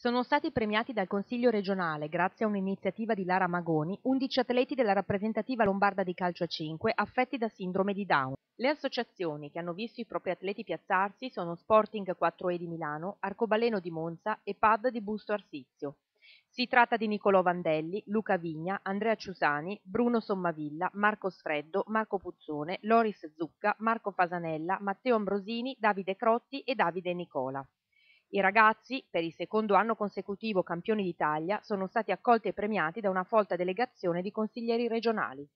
Sono stati premiati dal Consiglio regionale, grazie a un'iniziativa di Lara Magoni, 11 atleti della rappresentativa lombarda di calcio a 5 affetti da sindrome di Down. Le associazioni che hanno visto i propri atleti piazzarsi sono Sporting 4E di Milano, Arcobaleno di Monza e Pad di Busto Arsizio. Si tratta di Nicolò Vandelli, Luca Vigna, Andrea Ciusani, Bruno Sommavilla, Marco Sfreddo, Marco Puzzone, Loris Zucca, Marco Fasanella, Matteo Ambrosini, Davide Crotti e Davide Nicola. I ragazzi, per il secondo anno consecutivo campioni d'Italia, sono stati accolti e premiati da una folta delegazione di consiglieri regionali.